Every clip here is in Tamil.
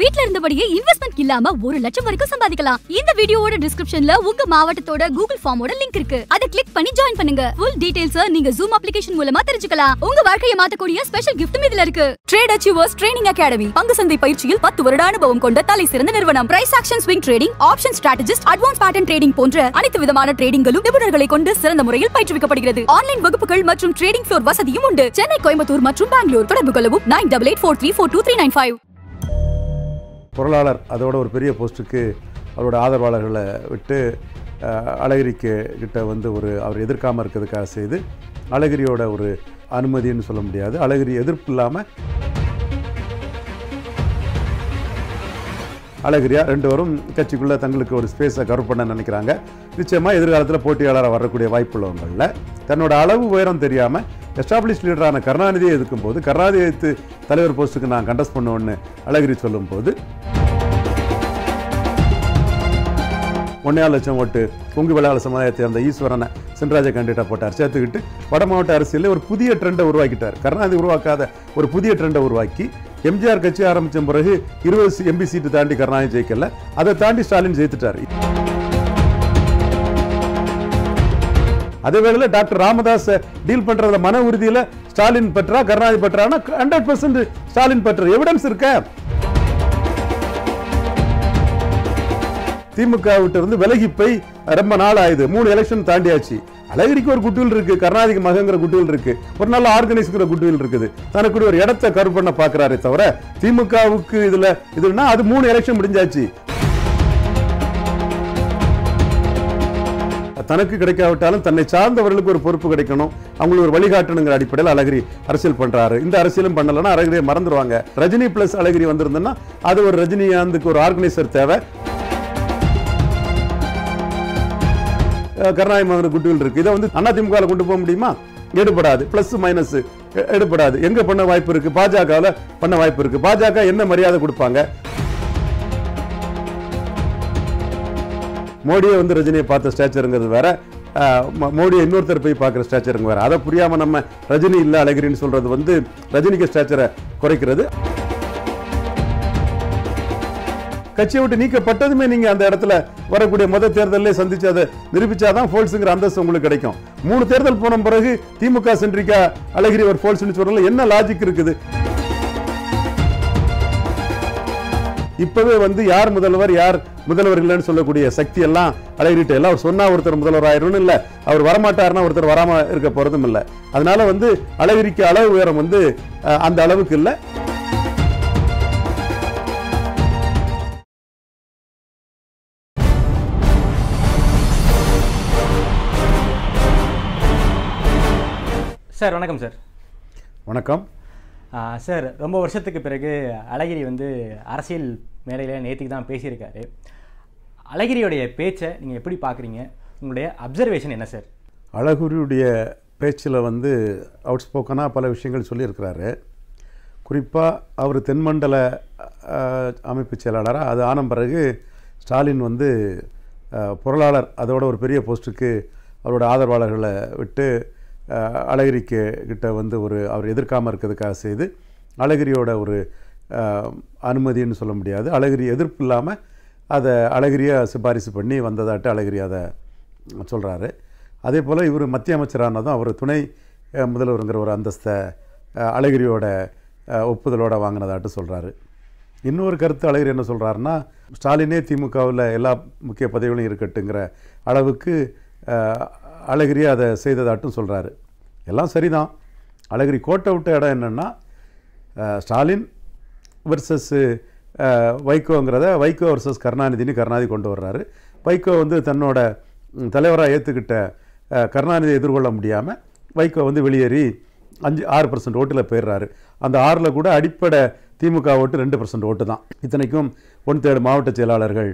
வீட்ல இருந்தபடியே இன்வெஸ்ட்மெண்ட் இல்லாம ஒரு லட்சம் வரைக்கும் சம்பாதிக்கலாம் இந்த வீடியோவோட டிஸ்கிரிப்ஷன்ல உங்க மாவட்டத்தோட கூகுள் ஃபார்மோட லிங்க் இருக்கு அதை கிளிக் பண்ணி ஜாயின் பண்ணுங்க ஃபுல் டீடைல்ஸ் நீங்க ஜூம் அப்ளிகேஷன் மூலமா தெரிஞ்சுக்கலாம் உங்க வாழ்க்கையை மாத்தக்கூடிய ஸ்பெஷல் கிஃப்ட் இதுல இருக்கு ட்ரேட் அச்சீவர்ஸ் ட்ரைனிங் அகாடமி பங்கு சந்தை பயிற்சியில் பத்து வருட அனுபவம் கொண்ட தலை சிறந்த நிறுவனம் price action swing trading option strategist advance pattern trading போன்ற அனைத்து விதமான ட்ரேடிங்களும் நிபுணர்களை கொண்டு சிறந்த முறையில் பயிற்றுவிக்கப்படுகிறது ஆன்லைன் வகுப்புகள் மற்றும் ட்ரேடிங் ஃப்ளோர் வசதியும் உண்டு சென்னை கோயம்புத்தூர் மற்றும் பெங்களூர் தொடர்பு கொள்ளவும் nine eight four three four two three nine five பொருளாளர் அதோட ஒரு பெரிய போஸ்ட்டுக்கு அவரோட ஆதரவாளர்களை விட்டு அழகிரிக்கு கிட்ட வந்து ஒரு அவர் எதிர்க்காமல் இருக்கிறதுக்காக செய்து அழகிரியோட ஒரு அனுமதின்னு சொல்ல முடியாது அழகிரி எதிர்ப்பு இல்லாமல் அழகிரியா ரெண்டு பேரும் கட்சிக்குள்ளே தங்களுக்கு ஒரு ஸ்பேஸை கவர் பண்ண நினைக்கிறாங்க நிச்சயமாக எதிர்காலத்தில் போட்டியாளராக வரக்கூடிய வாய்ப்புள்ளவங்களில் தன்னோட அளவு உயரம் தெரியாமல் எஸ்டாப்ளிஷ் லீடரான கருணாநிதியை எதிர்க்கும் போது கருணாநிதியை தலைவர் போஸ்ட்டுக்கு நான் கண்டஸ்ட் பண்ணுவேன்னு அழகிரி சொல்லும் போது ஒன்றே லட்சம் ஓட்டு பொங்கு விளையாள சமுதாயத்தை அந்த ஈஸ்வரனை சின்ராஜ கண்டிட்டாக போட்டார் சேர்த்துக்கிட்டு வட மாவட்ட அரசியலில் ஒரு புதிய ட்ரெண்டை உருவாக்கிட்டார் கருணாநிதி உருவாக்காத ஒரு புதிய ட்ரெண்டை உருவாக்கி எம்ஜிஆர் கட்சி ஆரம்பித்த பிறகு இருபது எம்பி சீட்டு தாண்டி கருணாநிதி ஜெயிக்கல அதை தாண்டி ஸ்டாலின் ஜெயித்துட்டார் அதே வேளையில் டாக்டர் ராமதாஸ் டீல் பண்றதுல மன உறுதியில் ஸ்டாலின் பெற்றா கருணாநிதி பெற்றாண்ட் ஹண்ட்ரட் பர்சன்ட் ஸ்டாலின் பெற்ற எவிடன்ஸ் இருக்க திமுக விட்டு விலகி போய் ரொம்ப நாள் ஆயுது மூணு எலெக்ஷன் தாண்டியாச்சு அழகிரிக்கு ஒரு குட்டுவில் இருக்கு கருணாநிதி மகங்கிற குட்டுவில் இருக்கு ஒரு நல்ல ஆர்கனைஸ்கிற குட்டுவில் இருக்குது தனக்குடைய ஒரு இடத்தை கரு பண்ண பாக்குறாரே தவிர திமுகவுக்கு இதுல இதுனா அது மூணு எலெக்ஷன் முடிஞ்சாச்சு தனக்கு கிடைக்காவிட்டாலும் தன்னை சார்ந்தவர்களுக்கு ஒரு பொறுப்பு கிடைக்கணும் அவங்களுக்கு ஒரு வழிகாட்டணுங்கிற அடிப்படையில் அழகிரி அரசியல் பண்ணுறாரு இந்த அரசியலும் பண்ணலைன்னா அழகிரியை மறந்துடுவாங்க ரஜினி பிளஸ் அழகிரி வந்திருந்தேன்னா அது ஒரு ரஜினிகாந்துக்கு ஒரு ஆர்கனைசர் தேவை கருணாநிதி மகன் குட்டிகள் இருக்குது இதை வந்து அதிமுக கொண்டு போக முடியுமா எடுபடாது ப்ளஸ் மைனஸ் எடுபடாது எங்கே பண்ண வாய்ப்பு இருக்குது பாஜகவில் பண்ண வாய்ப்பு இருக்குது பாஜக என்ன மரியாதை கொடுப்பாங்க மோடியை வந்து ரஜினியை பார்த்த ஸ்டேச்சருங்கிறது வேற மோடியை இன்னொருத்தர் போய் பார்க்குற ஸ்டேச்சருங்க வேற அதை புரியாமல் நம்ம ரஜினி இல்லை அழகிரின்னு சொல்கிறது வந்து ரஜினிக்கு ஸ்டேச்சரை குறைக்கிறது கட்சியை விட்டு நீக்கப்பட்டதுமே நீங்கள் அந்த இடத்துல வரக்கூடிய மொதல் தேர்தலே சந்திச்சு அதை நிரூபிச்சாதான் ஃபோல்ஸுங்கிற அந்தஸ்து உங்களுக்கு கிடைக்கும் மூணு தேர்தல் போன பிறகு திமுக சென்றிக்கா அழகிரி ஒரு ஃபோல்ஸ்னு சொல்கிறதுல என்ன லாஜிக் இருக்குது இப்பவே வந்து யார் முதல்வர் யார் முதல்வர் இல்லைன்னு சொல்லக்கூடிய சக்தி எல்லாம் அலையிட்டு எல்லாம் அவர் சொன்னா ஒருத்தர் முதல்வர் ஆயிரும் இல்ல அவர் வரமாட்டாருன்னா ஒருத்தர் வராம இருக்க போறதும் இல்லை அதனால வந்து அளவிற்கு அளவு உயரம் வந்து அந்த அளவுக்கு இல்லை சார் வணக்கம் சார் வணக்கம் சார் ரொம்ப வருஷத்துக்கு பிறகு அழகிரி வந்து அரசியல் மேலையில் நேற்றுக்கு தான் பேசியிருக்காரு அழகிரியுடைய பேச்சை நீங்கள் எப்படி பார்க்குறீங்க உங்களுடைய அப்சர்வேஷன் என்ன சார் அழகுரியுடைய பேச்சில் வந்து அவுட் ஸ்போக்கனாக பல விஷயங்கள் சொல்லியிருக்கிறாரு குறிப்பாக அவர் தென்மண்டல அமைப்பு செயலாளராக அது ஆன பிறகு ஸ்டாலின் வந்து பொருளாளர் அதோட ஒரு பெரிய போஸ்ட்டுக்கு அவரோட ஆதரவாளர்களை விட்டு அழகிரிக்கு கிட்ட வந்து ஒரு அவர் எதிர்க்காமல் இருக்கிறதுக்காக செய்து அழகிரியோட ஒரு அனுமதின்னு சொல்ல முடியாது அழகிரி எதிர்ப்பு இல்லாமல் அதை அழகிரியாக சிபாரிசு பண்ணி வந்ததாட்டு அழகிரி அதை சொல்கிறாரு அதே போல் இவர் மத்திய அமைச்சரானதும் அவர் துணை முதல்வருங்கிற ஒரு அந்தஸ்தை அழகிரியோட ஒப்புதலோட வாங்கினதாட்டு சொல்கிறாரு இன்னொரு கருத்து அழகிரி என்ன சொல்கிறாருன்னா ஸ்டாலினே திமுகவில் எல்லா முக்கிய பதவிகளையும் இருக்கட்டுங்கிற அளவுக்கு அழகிரி அதை செய்ததாட்டும் சொல்கிறாரு எல்லாம் சரிதான் அழகிரி கோட்டை விட்ட இடம் என்னென்னா ஸ்டாலின் வர்சஸ்ஸு வைகோங்கிறத வைகோ வர்சஸ் கருணாநிதினு கருணாநிதி கொண்டு வர்றாரு வைகோ வந்து தன்னோட தலைவராக ஏற்றுக்கிட்ட கருணாநிதியை எதிர்கொள்ள முடியாமல் வைகோ வந்து வெளியேறி அஞ்சு ஆறு பர்சன்ட் ஓட்டில் போயிடுறாரு அந்த ஆறில் கூட அடிப்படை திமுக ஓட்டு ரெண்டு பர்சன்ட் ஓட்டு தான் இத்தனைக்கும் ஒன் தேர்டு மாவட்ட செயலாளர்கள்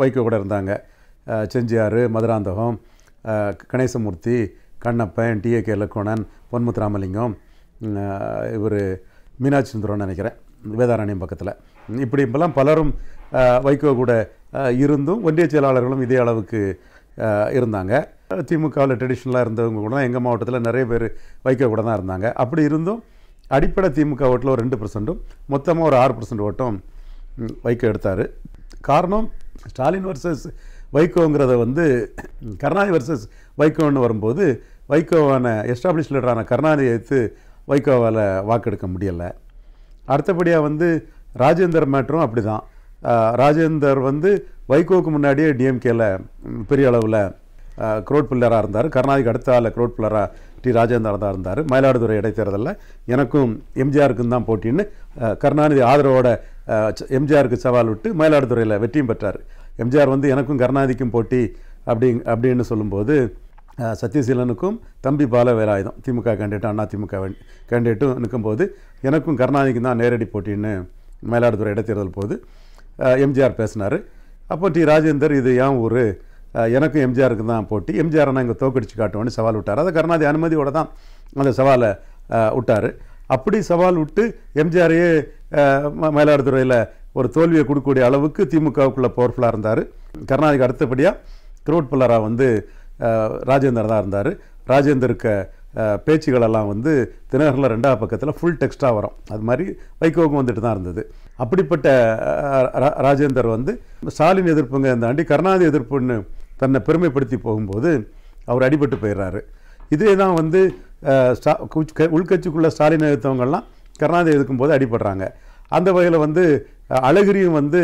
வைகோ கூட இருந்தாங்க செஞ்சியாறு Madurantakam Ganesamurthi Kannappan T A K Ilakkonan Ponmuthuramalingam இவர் மீனாட்சி சுந்தரம்னு நினைக்கிறேன் வேதாரண்யம் பக்கத்தில் இப்படி இப்பெல்லாம் பலரும் வைகோ கூட இருந்தும் ஒன்றிய செயலாளர்களும் இதே அளவுக்கு இருந்தாங்க திமுகவில் ட்ரெடிஷ்னலாக இருந்தவங்க கூட எங்கள் மாவட்டத்தில் நிறைய பேர் வைக்க கூட தான் இருந்தாங்க அப்படி இருந்தும் அடிப்படை திமுக ஓட்டில் ஒரு ரெண்டு பர்சன்ட்டும் மொத்தமாக ஒரு ஆறு பர்சன்ட் ஓட்டும் வைக்க எடுத்தார் காரணம் ஸ்டாலின் வர்சஸ் வைகோங்கிறத வந்து கருணாநிதி வர்சஸ் வைகோன்னு வரும்போது வைகோவான எஸ்டாப்ளிஷ் லீடரான கருணாநிதி எடுத்து வைகோவால் வாக்கெடுக்க முடியலை அடுத்தபடியாக வந்து ராஜேந்தர் மேட்ரும் அப்படி தான் ராஜேந்தர் வந்து வைகோவுக்கு முன்னாடியே டிஎம்கேல பெரிய அளவில் குரோட் பில்லராக இருந்தார் கருணாநிதிக்கு அடுத்த ஆள் குரோட் பில்லராக டி ராஜேந்தர் தான் இருந்தார் மயிலாடுதுறை இடைத்தேர்தலில் எனக்கும் எம்ஜிஆருக்கும் தான் போட்டின்னு கருணாநிதி ஆதரவோட எம்ஜிஆருக்கு சவால் விட்டு மயிலாடுதுறையில் வெற்றியும் பெற்றார் எம்ஜிஆர் வந்து எனக்கும் கருணாதிக்கும் போட்டி அப்படி அப்படின்னு சொல்லும்போது சத்யசீலனுக்கும் தம்பி பால வேலாயுதம் திமுக கேண்டிடேட்டும் அண்ணா திமுக கேண்டிடேட்டும் நிற்கும்போது எனக்கும் கருணாநிதிக்கும் தான் நேரடி போட்டின்னு மயிலாடுதுறை இடைத்தேர்தல் போது எம்ஜிஆர் பேசினார் அப்போ டி ராஜேந்தர் இது ஏன் ஊர் எனக்கும் எம்ஜிஆருக்கு தான் போட்டி எம்ஜிஆர் நான் இங்கே தோக்கடிச்சு காட்டுவோன்னு சவால் விட்டார் அதை கருணாதி அனுமதியோடு தான் அந்த சவாலை விட்டார் அப்படி சவால் விட்டு எம்ஜிஆரையே மயிலாடுதுறையில் ஒரு தோல்வியை கொடுக்கக்கூடிய அளவுக்கு திமுகவுக்குள்ளே பவர்ஃபுல்லாக இருந்தார் கருணாநிதிக்கு அடுத்தபடியாக க்ரூட் பில்லராக வந்து ராஜேந்தர் தான் இருந்தார் ராஜேந்தருக்கு பேச்சுகளெல்லாம் வந்து தினகரில் ரெண்டாவது பக்கத்தில் ஃபுல் டெக்ஸ்ட்டாக வரும் அது மாதிரி வைகோவுக்கும் வந்துட்டு தான் இருந்தது அப்படிப்பட்ட ராஜேந்தர் வந்து ஸ்டாலின் எதிர்ப்புங்க தாண்டி கருணாநிதி எதிர்ப்புன்னு தன்னை பெருமைப்படுத்தி போகும்போது அவர் அடிபட்டு போயிடுறாரு இதே தான் வந்து ஸ்டா உள்கட்சிக்குள்ளே ஸ்டாலின் எதிர்த்தவங்கள்லாம் கருணாநிதி எதிர்க்கும் போது அடிபடுறாங்க அந்த வகையில் வந்து அழகிரியும் வந்து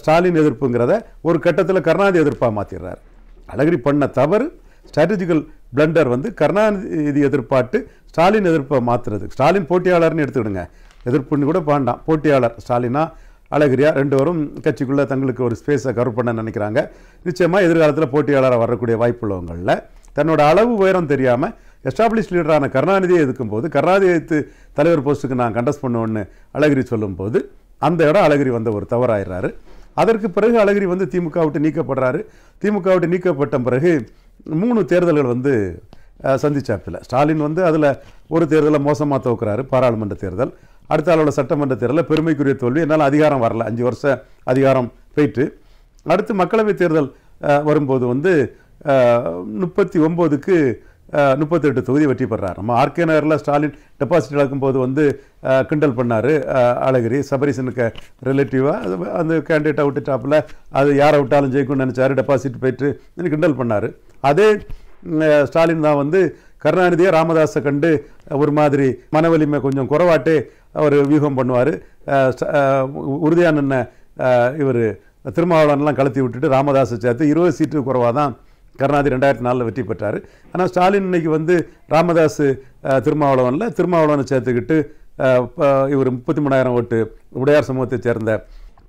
ஸ்டாலின் எதிர்ப்புங்கிறத ஒரு கட்டத்தில் கருணாநிதி எதிர்ப்பாக மாற்றிடுறாரு அழகிரி பண்ண தவறு ஸ்ட்ராட்டஜிக்கல் பிளண்டர் வந்து கருணாநிதி எதிர்ப்பாட்டு ஸ்டாலின் எதிர்ப்பை மாற்றுறது ஸ்டாலின் போட்டியாளர்னு எடுத்துக்கிடுங்க எதிர்ப்புன்னு கூட வேண்டாம் போட்டியாளர் ஸ்டாலினா அழகிரியா ரெண்டு பேரும் கட்சிக்குள்ளே தங்களுக்கு ஒரு ஸ்பேஸை கவர் பண்ண நினைக்கிறாங்க நிச்சயமாக எதிர்காலத்தில் போட்டியாளராக வரக்கூடிய வாய்ப்புள்ளவங்களில் தன்னோட அளவு உயரம் தெரியாமல் எஸ்டாப்ளிஷ் லீடரான கருணாநிதியை எதுக்கும்போது கருணாநிதி தலைவர் போஸ்ட்டுக்கு நான் கண்டஸ்ட் பண்ணுவேன்னு அழகிரி சொல்லும்போது அந்த இடம் அழகிரி வந்த ஒரு தவறாயிடுறாரு அதற்கு பிறகு அழகிரி வந்து திமுக விட்டு நீக்கப்படுறாரு திமுக விட்டு நீக்கப்பட்ட பிறகு மூணு தேர்தல்கள் வந்து சந்திச்சாப்பில் ஸ்டாலின் வந்து அதில் ஒரு தேர்தலில் மோசமாக தோக்குறாரு பாராளுமன்ற தேர்தல் அடுத்த அளவில் சட்டமன்ற தேர்தலில் பெருமைக்குரிய தோல்வி என்னால் அதிகாரம் வரல அஞ்சு வருஷம் அதிகாரம் போயிட்டு அடுத்து மக்களவைத் தேர்தல் வரும்போது வந்து முப்பத்தி ஒம்போதுக்கு முப்பத்தெட்டு தொகுதி வெற்றி பெறார் நம்ம ஆர்கே நகரில் ஸ்டாலின் டெபாசிட் போது வந்து கிண்டல் பண்ணார் அழகிரி சபரிசனுக்கு ரிலேட்டிவாக அந்த அவுட்டு விட்டுட்டாப்பில் அது யாரை விட்டாலும் ஜெயிக்கும்னு நினச்சாரு டெபாசிட் போயிட்டு கிண்டல் பண்ணார் அதே ஸ்டாலின் தான் வந்து கருணாநிதியை ராமதாஸை கண்டு ஒரு மாதிரி மனவலிமை கொஞ்சம் குறவாட்டே அவர் வியூகம் பண்ணுவார் உறுதியான இவர் திருமாவளவன்லாம் கலத்தி விட்டுட்டு ராமதாஸை சேர்த்து இருபது சீட்டு குறவாக தான் கருணாநிதி ரெண்டாயிரத்தி நாலில் வெற்றி பெற்றார் ஆனால் ஸ்டாலின் இன்னைக்கு வந்து ராமதாஸ் திருமாவளவனில் திருமாவளவனை சேர்த்துக்கிட்டு இவர் முப்பத்தி மூணாயிரம் ஓட்டு உடையார் சமூகத்தை சேர்ந்த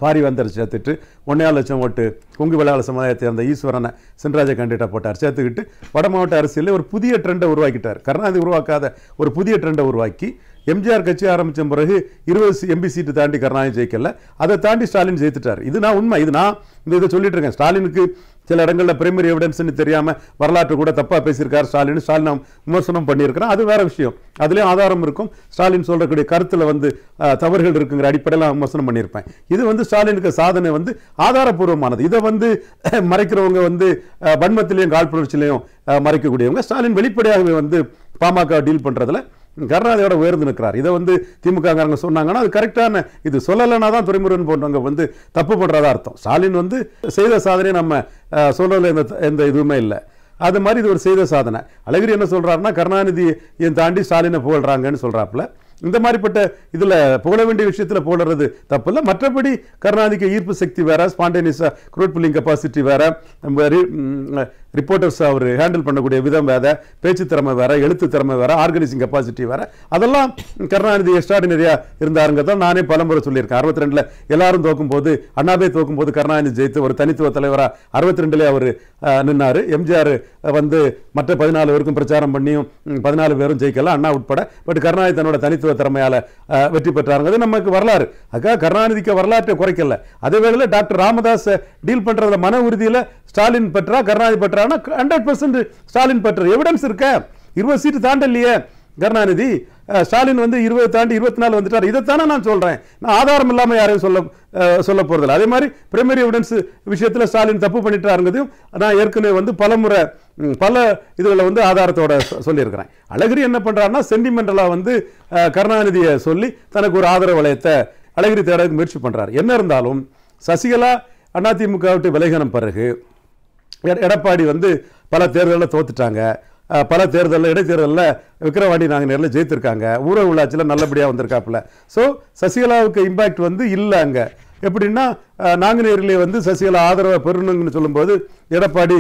பாரிவந்தர் சேர்த்துட்டு ஒன்றையாறு லட்சம் ஓட்டு கொங்கு விளையாட சமுதாயத்தை சேர்ந்த ஈஸ்வரனை சின்ராஜ கேண்டிடேட்டாக போட்டார் சேர்த்துக்கிட்டு வட மாவட்ட அரசியலில் ஒரு புதிய ட்ரெண்டை உருவாக்கிட்டார் கருணாநிதி உருவாக்காத ஒரு புதிய ட்ரெண்டை உருவாக்கி எம்ஜிஆர் கட்சி ஆரம்பித்த பிறகு இருபது எம்பி சீட்டு தாண்டி கருணாநிதி ஜெயிக்கல அதை தாண்டி ஸ்டாலின் ஜெயித்துட்டார் இது நான் உண்மை இது நான் இந்த இதை சொல்லிட்டு இருக்கேன் ஸ்டாலினுக்கு சில இடங்களில் பிரைமரி எவிடன்ஸ்னு தெரியாமல் வரலாற்று கூட தப்பாக பேசியிருக்கார் ஸ்டாலின் ஸ்டாலின் விமர்சனம் பண்ணியிருக்கிறேன் அது வேற விஷயம் அதுலேயும் ஆதாரம் இருக்கும் ஸ்டாலின் சொல்கிறக்கூடிய கருத்தில் வந்து தவறுகள் இருக்குங்கிற அடிப்படையில் நான் விமர்சனம் பண்ணியிருப்பேன் இது வந்து ஸ்டாலினுக்கு சாதனை வந்து ஆதாரபூர்வமானது இதை வந்து மறைக்கிறவங்க வந்து வன்மத்திலையும் காழ்ப்புணர்ச்சியிலையும் மறைக்கக்கூடியவங்க ஸ்டாலின் வெளிப்படையாகவே வந்து பாமக டீல் பண்ணுறதுல கருணாநிதியோட உயர்ந்து நிற்கிறார் இதை வந்து திமுககாரங்க சொன்னாங்கன்னா அது கரெக்டான இது சொல்லலைன்னா தான் துறைமுருகன் போன்றவங்க வந்து தப்பு பண்ணுறதா அர்த்தம் ஸ்டாலின் வந்து செய்த சாதனையை நம்ம சொல்கிறதுல எந்த எந்த இதுவுமே இல்லை அது மாதிரி இது ஒரு செய்த சாதனை அழகிரி என்ன சொல்கிறாருன்னா கருணாநிதியை தாண்டி ஸ்டாலினை புகழ்கிறாங்கன்னு சொல்கிறாப்புல இந்த மாதிரிப்பட்ட இதில் புகழ வேண்டிய விஷயத்தில் போடுறது தப்பில்லை மற்றபடி கருணாநிதிக்கு ஈர்ப்பு சக்தி வேற ஸ்பான்டேனியஸாக குரோட் புல்லிங் கெப்பாசிட்டி வேற ரிப்போர்ட்டர்ஸ் அவர் ஹேண்டில் பண்ணக்கூடிய விதம் வேற பேச்சு திறமை வேற எழுத்து திறமை வேற ஆர்கனைசிங் கெப்பாசிட்டி வேற அதெல்லாம் கருணாநிதி எக்ஸ்ட்ராடினரியா இருந்தாருங்க தான் நானே பலமுறை சொல்லியிருக்கேன் அறுபத்தி ரெண்டுல எல்லாரும் தோக்கும் போது அண்ணாபே தோக்கும் போது கருணாநிதி ஜெயித்து ஒரு தனித்துவ தலைவராக அறுபத்தி ரெண்டுல அவர் நின்னார் எம்ஜிஆர் வந்து மற்ற பதினாலு பேருக்கும் பிரச்சாரம் பண்ணியும் பதினாலு பேரும் ஜெயிக்கலாம் அண்ணா உட்பட பட் கருணாநிதி தன்னோட தனித்துவ மருத்துவ திறமையால் வெற்றி பெற்றாருங்க நமக்கு வரலாறு அக்கா கருணாநிதிக்கு வரலாற்றை குறைக்கல அதே வேளையில் டாக்டர் ராமதாஸ் டீல் பண்ணுறதுல மன உறுதியில் ஸ்டாலின் பெற்றா கருணாநிதி பெற்றானா ஹண்ட்ரட் பர்சன்ட் ஸ்டாலின் பெற்றார் எவிடன்ஸ் இருக்க இருபது சீட்டு தாண்டலையே கருணாநிதி ஸ்டாலின் வந்து இருபது தாண்டி இருபத்தி நாலு வந்துட்டார் இதைத்தானே நான் சொல்கிறேன் நான் ஆதாரம் இல்லாமல் யாரையும் சொல்ல சொல்ல போகிறதில்ல அதே மாதிரி பிரைமரி எவிடன்ஸ் விஷயத்தில் ஸ்டாலின் தப்பு பண்ணிட்டாருங்கிறதையும் நான் ஏற்கனவே வந்து முறை பல இதுகளில் வந்து ஆதாரத்தோட சொல்லியிருக்கிறேன் அழகிரி என்ன பண்ணுறாருன்னா சென்டிமெண்டலாக வந்து கருணாநிதியை சொல்லி தனக்கு ஒரு ஆதரவு வளையத்தை அழகிரி தேட முயற்சி பண்ணுறாரு என்ன இருந்தாலும் சசிகலா அதிமுக விட்டு விலகின பிறகு எடப்பாடி வந்து பல தேர்தலில் தோத்துட்டாங்க பல தேர்தலில் இடைத்தேர்தலில் விக்கிரவாண்டி நாங்கள் நேரில் ஜெயித்திருக்காங்க ஊரக உள்ளாட்சியில் நல்லபடியாக வந்திருக்காப்புல ஸோ சசிகலாவுக்கு இம்பேக்ட் வந்து இல்லை அங்கே எப்படின்னா நாங்குநேரிலே வந்து சசிகலா ஆதரவை பெறணுங்கன்னு சொல்லும்போது எடப்பாடி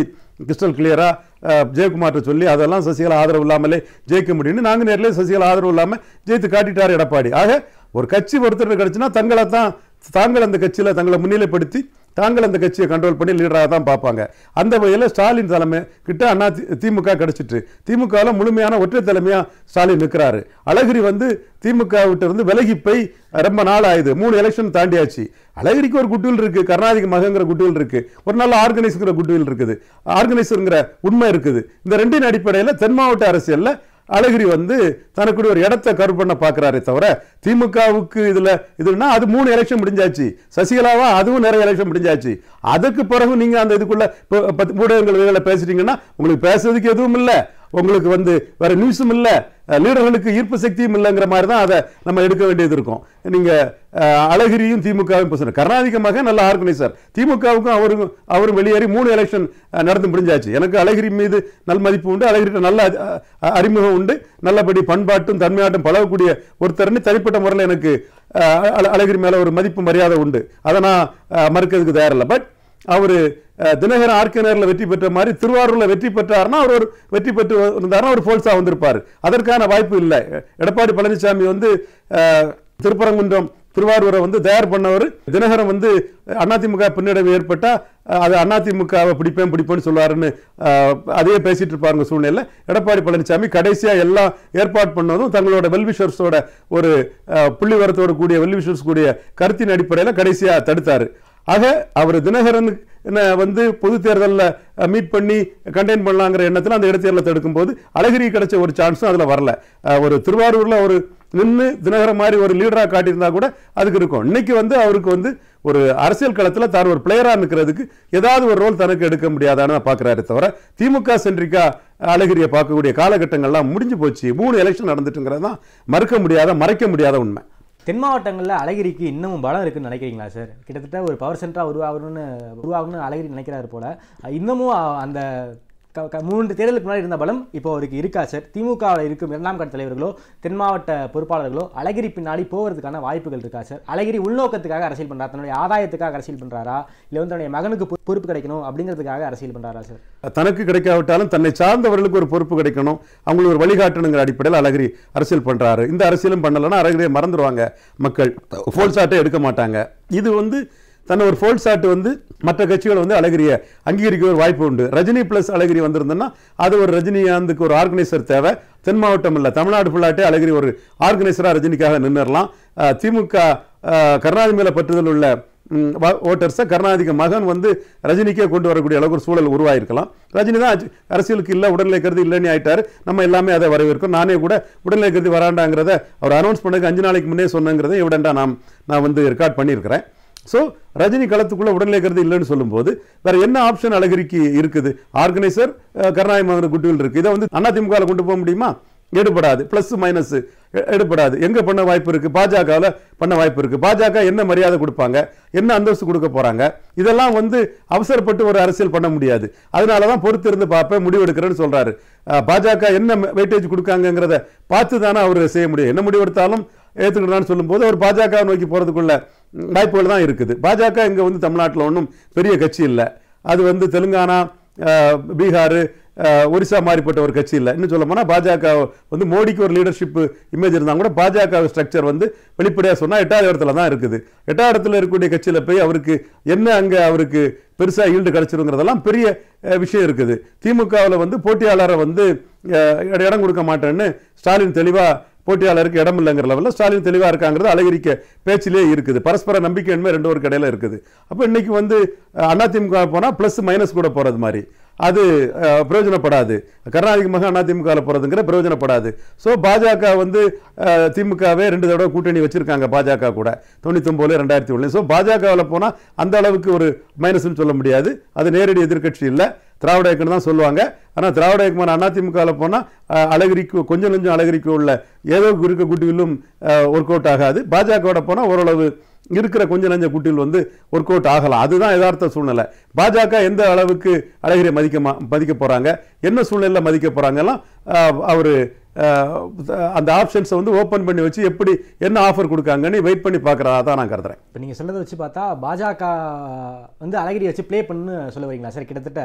கிறிஸ்டல் கிளியராக ஜெயக்குமார்கிட்ட சொல்லி அதெல்லாம் சசிகலா ஆதரவு இல்லாமலே ஜெயிக்க முடியும்னு நேரிலே சசிகலா ஆதரவு இல்லாமல் ஜெயித்து காட்டிட்டார் எடப்பாடி ஆக ஒரு கட்சி ஒருத்தர் கிடச்சுன்னா தங்களை தான் தாங்கள் அந்த கட்சியில் தங்களை முன்னிலைப்படுத்தி தாங்கள் அந்த கட்சியை கண்ட்ரோல் பண்ணி லீடராக தான் பார்ப்பாங்க அந்த வகையில் ஸ்டாலின் தலைமை கிட்ட அண்ணா திமுக கிடச்சிட்டு திமுகவில் முழுமையான ஒற்றை தலைமையாக ஸ்டாலின் நிற்கிறாரு அழகிரி வந்து திமுக விட்டு விலகி போய் ரொம்ப நாள் ஆயுது மூணு எலெக்ஷன் தாண்டியாச்சு அழகிரிக்கு ஒரு குட்டியில் இருக்குது கர்நாடக மகங்கிற குட்டியில் இருக்குது ஒரு நல்ல ஆர்கனைஸுங்கிற குட்டியில் இருக்குது ஆர்கனைஸருங்கிற உண்மை இருக்குது இந்த ரெண்டின் அடிப்படையில் தென் மாவட்ட அரசியலில் அழகிரி வந்து தனக்குடைய ஒரு இடத்த கரு பண்ண பார்க்குறாரே தவிர திமுகவுக்கு இதில் இதுனா அது மூணு எலெக்ஷன் முடிஞ்சாச்சு சசிகலாவா அதுவும் நிறைய எலெக்ஷன் முடிஞ்சாச்சு அதுக்கு பிறகு நீங்கள் அந்த இதுக்குள்ளே இப்போ பத்து ஊடகங்கள் பேசுகிறீங்கன்னா உங்களுக்கு பேசுறதுக்கு எதுவும் இல்லை உங்களுக்கு வந்து வேறு நியூஸும் இல்லை லீடர்களுக்கு ஈர்ப்பு சக்தியும் இல்லைங்கிற மாதிரி தான் அதை நம்ம எடுக்க வேண்டியது இருக்கும் நீங்கள் அழகிரியும் திமுகவும் இப்போ கருணாநிதி மகன் நல்ல ஆர்கனைசர் திமுகவுக்கும் அவருக்கும் அவரும் வெளியேறி மூணு எலெக்ஷன் நடந்து முடிஞ்சாச்சு எனக்கு அழகிரி மீது நல் மதிப்பு உண்டு அழகிரி நல்ல அறிமுகம் உண்டு நல்லபடி பண்பாட்டும் தன்மையாட்டும் பழகக்கூடிய ஒருத்தர்னு தனிப்பட்ட முறையில் எனக்கு அழகிரி மேலே ஒரு மதிப்பு மரியாதை உண்டு அதை நான் மறுக்கிறதுக்கு தயாரில்லை பட் அவர் தினகரன் ஆர்கனரில் வெற்றி பெற்ற மாதிரி திருவாரூரில் வெற்றி பெற்றார்னா அவர் ஒரு வெற்றி பெற்று இருந்தார்னா ஒரு ஃபோல்ஸாக வந்திருப்பார் அதற்கான வாய்ப்பு இல்லை எடப்பாடி பழனிசாமி வந்து திருப்பரங்குன்றம் திருவாரூரை வந்து தயார் பண்ணவர் தினகரன் வந்து அதிமுக பின்னடைவு ஏற்பட்டால் அது அதிமுகவை பிடிப்பேன் பிடிப்பேன்னு சொல்லுவாருன்னு அதையே பேசிட்டு இருப்பாருங்க சூழ்நிலை எடப்பாடி பழனிசாமி கடைசியாக எல்லாம் ஏற்பாடு பண்ணதும் தங்களோட வெல்விஷர்ஸோட ஒரு புள்ளிவரத்தோடு கூடிய வெல்விஷர்ஸ் கூடிய கருத்தின் அடிப்படையில் கடைசியாக தடுத்தார் ஆக அவர் தினகரன் வந்து பொது தேர்தலில் மீட் பண்ணி கண்டெயின் பண்ணலாங்கிற எண்ணத்தில் அந்த இடைத்தேர்தலை தடுக்கும்போது அழகிரி கிடைச்ச ஒரு சான்ஸும் அதில் வரல ஒரு திருவாரூரில் ஒரு நின்று தினகரன் மாதிரி ஒரு லீடராக காட்டியிருந்தா கூட அதுக்கு இருக்கும் இன்னைக்கு வந்து அவருக்கு வந்து ஒரு அரசியல் களத்தில் தான் ஒரு பிளேயராக நிற்கிறதுக்கு ஏதாவது ஒரு ரோல் தனக்கு எடுக்க முடியாதான்னு பார்க்குறாரு தவிர திமுக சென்ட்ரிக்கா அழகிரியை பார்க்கக்கூடிய காலகட்டங்கள்லாம் முடிஞ்சு போச்சு மூணு எலெக்ஷன் நடந்துட்டுங்கிறது தான் மறுக்க முடியாத மறைக்க முடியாத உண்மை தென் மாவட்டங்களில் அழகிரிக்கு இன்னமும் பலம் இருக்குன்னு நினைக்கிறீங்களா சார் கிட்டத்தட்ட ஒரு பவர் சென்டராக உருவாகணும்னு உருவாகணும்னு அழகிரி நினைக்கிறாரு போல் இன்னமும் அந்த மூன்று தேர்தலுக்கு முன்னாடி இருந்த பலம் இப்போ அவருக்கு இருக்கா சார் திமுகவில் இருக்கும் இரண்டாம் கட்ட தலைவர்களோ தென் மாவட்ட பொறுப்பாளர்களோ அழகிரி பின்னாடி போகிறதுக்கான வாய்ப்புகள் இருக்கா சார் அழகிரி உள்நோக்கத்துக்காக அரசியல் பண்ணுறாரு தன்னுடைய ஆதாயத்துக்காக அரசியல் பண்ணுறாரா இல்லை வந்து தன்னுடைய மகனுக்கு பொறுப்பு கிடைக்கணும் அப்படிங்கிறதுக்காக அரசியல் பண்ணுறாரா சார் தனக்கு கிடைக்காவிட்டாலும் தன்னை சார்ந்தவர்களுக்கு ஒரு பொறுப்பு கிடைக்கணும் அவங்களுக்கு ஒரு வழிகாட்டணுங்கிற அடிப்படையில் அழகிரி அரசியல் பண்ணுறாரு இந்த அரசியலும் பண்ணலைன்னா அழகிரியை மறந்துடுவாங்க மக்கள் ஃபோல்ஸாட்டே எடுக்க மாட்டாங்க இது வந்து தன்னை ஒரு ஃபோல்ட் ஷாட் வந்து மற்ற கட்சிகள் வந்து அழகிரியை அங்கீகரிக்க ஒரு வாய்ப்பு உண்டு ரஜினி பிளஸ் அழகிரி வந்திருந்தோன்னா அது ஒரு ரஜினிகாந்துக்கு ஒரு ஆர்கனைசர் தேவை தென் மாவட்டம் இல்லை தமிழ்நாடு ஃபுல்லாட்டே அழகிரி ஒரு ஆர்கனைசராக ரஜினிக்காக நின்றுடலாம் திமுக கருணாநிதி மேலே பற்றுதல் உள்ள ஓட்டர்ஸை கருணாநிதிக்கு மகன் வந்து ரஜினிக்கே கொண்டு வரக்கூடிய அளவுக்கு ஒரு சூழல் உருவாயிருக்கலாம் ரஜினி தான் அரசியலுக்கு இல்லை உடல்நிலை கருதி இல்லைன்னு ஆயிட்டார் நம்ம எல்லாமே அதை வரவேற்கும் நானே கூட உடல்நிலை கருதி வராண்டாங்கிறத அவர் அனௌன்ஸ் பண்ணதுக்கு அஞ்சு நாளைக்கு முன்னே சொன்னங்கிறத இவடண்டா நான் நான் வந்து ரெக்கார்ட் பண்ணியிருக்கிறேன் ஸோ ரஜினி களத்துக்குள்ளே இருக்கிறது இல்லைன்னு சொல்லும்போது வேறு என்ன ஆப்ஷன் அழகிரிக்கு இருக்குது ஆர்கனைசர் கருணாநிதி மகன் குட்டிகள் இருக்குது இதை வந்து திமுகவில் கொண்டு போக முடியுமா எடுபடாது ப்ளஸ் மைனஸ் எடுபடாது எங்கே பண்ண வாய்ப்பு இருக்குது பாஜகவில் பண்ண வாய்ப்பு இருக்குது பாஜக என்ன மரியாதை கொடுப்பாங்க என்ன அந்தஸ்து கொடுக்க போகிறாங்க இதெல்லாம் வந்து அவசரப்பட்டு ஒரு அரசியல் பண்ண முடியாது அதனால தான் பொறுத்து இருந்து பார்ப்பேன் முடிவு எடுக்கிறேன்னு சொல்கிறாரு பாஜக என்ன வெயிட்டேஜ் கொடுக்காங்கங்கிறத பார்த்து தானே அவர் செய்ய முடியும் என்ன முடிவு எடுத்தாலும் ஏற்றுக்கணும்னு சொல்லும்போது அவர் பாஜக நோக்கி போகிறதுக்குள்ள வாய்ப்புகள் தான் இருக்குது பாஜக இங்கே வந்து தமிழ்நாட்டில் ஒன்றும் பெரிய கட்சி இல்லை அது வந்து தெலுங்கானா பீகார் ஒரிசா மாறிப்பட்ட ஒரு கட்சி இல்லை இன்னும் சொல்ல போனால் பாஜக வந்து மோடிக்கு ஒரு லீடர்ஷிப் இமேஜ் இருந்தால் கூட பாஜக ஸ்ட்ரக்சர் வந்து வெளிப்படையாக சொன்னால் எட்டாவது இடத்துல தான் இருக்குது எட்டாவது இடத்துல இருக்கக்கூடிய கட்சியில் போய் அவருக்கு என்ன அங்கே அவருக்கு பெருசாக ஈல்டு கிடச்சிருங்கிறதெல்லாம் பெரிய விஷயம் இருக்குது திமுகவில் வந்து போட்டியாளரை வந்து இடம் கொடுக்க மாட்டேன்னு ஸ்டாலின் தெளிவாக போட்டியாளருக்கு இடம் இல்லைங்கிற லெவலில் ஸ்டாலின் தெளிவாக இருக்காங்கிறது அழகிரிக்க பேச்சிலே இருக்குது பரஸ்பர நம்பிக்கையின்மை ரெண்டு ஒரு கடையில் இருக்குது அப்போ இன்றைக்கி வந்து அதிமுக போனால் ப்ளஸ் மைனஸ் கூட போகிறது மாதிரி அது பிரயோஜனப்படாது கருணாநிதி மகா அதிமுகவில் போகிறதுங்கிற பிரயோஜனப்படாது ஸோ பாஜக வந்து திமுகவே ரெண்டு தடவை கூட்டணி வச்சுருக்காங்க பாஜக கூட தொண்ணூத்தொம்போது ரெண்டாயிரத்தி ஒன்று ஸோ பாஜகவில் போனால் அந்த அளவுக்கு ஒரு மைனஸ்னு சொல்ல முடியாது அது நேரடி எதிர்கட்சி இல்லை திராவிட இயக்கம்னு தான் சொல்லுவாங்க ஆனால் திராவிட இயக்கமான அதிமுகவில் போனால் அழகிரிக்கு கொஞ்சம் கொஞ்சம் அழகிரிக்கு உள்ள ஏதோ இருக்க குட்டியிலும் ஒர்க் அவுட் ஆகாது பாஜகவோட போனால் ஓரளவு இருக்கிற கொஞ்ச நஞ்ச குட்டியில் வந்து ஒர்க் அவுட் ஆகலாம் அதுதான் யதார்த்த சூழ்நிலை பாஜக எந்த அளவுக்கு அழகிரியை மதிக்க மதிக்க போகிறாங்க என்ன சூழ்நிலையில் மதிக்க போகிறாங்கலாம் அவர் அந்த ஆப்ஷன்ஸை வந்து ஓப்பன் பண்ணி வச்சு எப்படி என்ன ஆஃபர் கொடுக்காங்கன்னு வெயிட் பண்ணி பார்க்குறதா தான் நான் கருதுறேன் இப்போ நீங்கள் சொல்கிறத வச்சு பார்த்தா பாஜக வந்து அழகிரி வச்சு ப்ளே பண்ணு சொல்ல வரீங்களா சார் கிட்டத்தட்ட